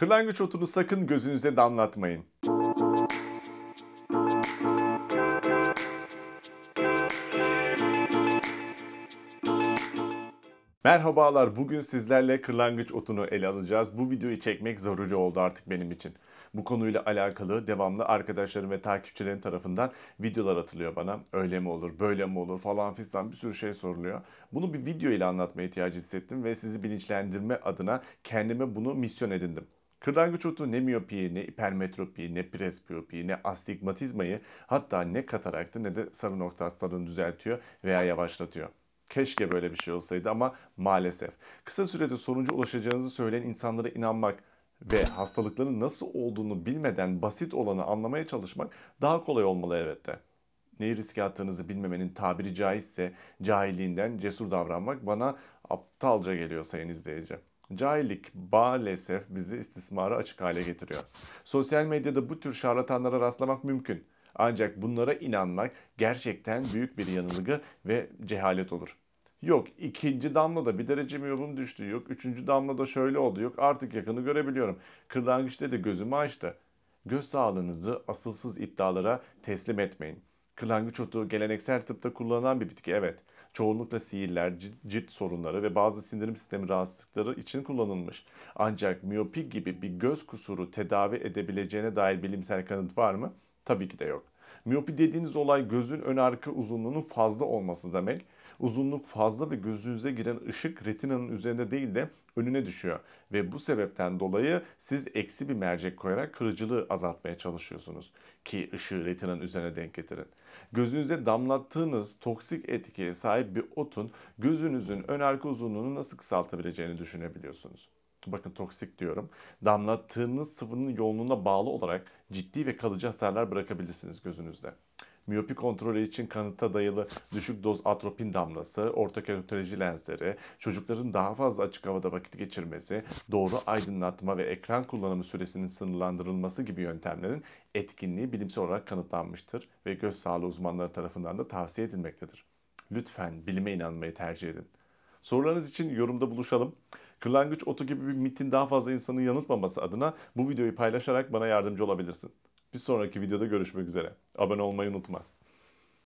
Kırlangıç otunu sakın gözünüze damlatmayın. Merhabalar, bugün sizlerle kırlangıç otunu ele alacağız. Bu videoyu çekmek zaruri oldu artık benim için. Bu konuyla alakalı devamlı arkadaşlarım ve takipçilerim tarafından videolar atılıyor bana. Öyle mi olur, böyle mi olur falan fistan bir sürü şey soruluyor. Bunu bir video ile anlatma ihtiyacı hissettim ve sizi bilinçlendirme adına kendime bunu misyon edindim. Kırlangıç otu ne miyopiyi, ne hipermetropiyi, ne presbiyopiyi, ne astigmatizmayı hatta ne kataraktı ne de sarı nokta hastalığını düzeltiyor veya yavaşlatıyor. Keşke böyle bir şey olsaydı ama maalesef. Kısa sürede sonuca ulaşacağınızı söyleyen insanlara inanmak ve hastalıkların nasıl olduğunu bilmeden basit olanı anlamaya çalışmak daha kolay olmalı elbette. Neyi riske attığınızı bilmemenin tabiri caizse cahilliğinden cesur davranmak bana aptalca geliyor sayın izleyici. Cahillik maalesef bizi istismara açık hale getiriyor. Sosyal medyada bu tür şarlatanlara rastlamak mümkün. Ancak bunlara inanmak gerçekten büyük bir yanılgı ve cehalet olur. Yok ikinci damla da bir derece mi miyobum düştü. Yok üçüncü damla da şöyle oldu. Yok artık yakını görebiliyorum. Kırlangıçta da gözümü açtı. Göz sağlığınızı asılsız iddialara teslim etmeyin. Kırlangıç otu geleneksel tıpta kullanılan bir bitki evet. Çoğunlukla sihirler, cilt sorunları ve bazı sindirim sistemi rahatsızlıkları için kullanılmış. Ancak miyopik gibi bir göz kusuru tedavi edebileceğine dair bilimsel kanıt var mı? Tabii ki de yok. Miyopi dediğiniz olay gözün ön arka uzunluğunun fazla olması demek. Uzunluk fazla ve gözünüze giren ışık retinanın üzerinde değil de önüne düşüyor. Ve bu sebepten dolayı siz eksi bir mercek koyarak kırıcılığı azaltmaya çalışıyorsunuz. Ki ışığı retinanın üzerine denk getirin. Gözünüze damlattığınız toksik etkiye sahip bir otun gözünüzün ön arka uzunluğunu nasıl kısaltabileceğini düşünebiliyorsunuz bakın toksik diyorum. Damla Damlattığınız sıvının yoğunluğuna bağlı olarak ciddi ve kalıcı hasarlar bırakabilirsiniz gözünüzde. Miyopi kontrolü için kanıta dayalı düşük doz atropin damlası, orta kerotoloji lensleri, çocukların daha fazla açık havada vakit geçirmesi, doğru aydınlatma ve ekran kullanımı süresinin sınırlandırılması gibi yöntemlerin etkinliği bilimsel olarak kanıtlanmıştır ve göz sağlığı uzmanları tarafından da tavsiye edilmektedir. Lütfen bilime inanmayı tercih edin. Sorularınız için yorumda buluşalım. Kırlangıç otu gibi bir mitin daha fazla insanı yanıltmaması adına bu videoyu paylaşarak bana yardımcı olabilirsin. Bir sonraki videoda görüşmek üzere. Abone olmayı unutma.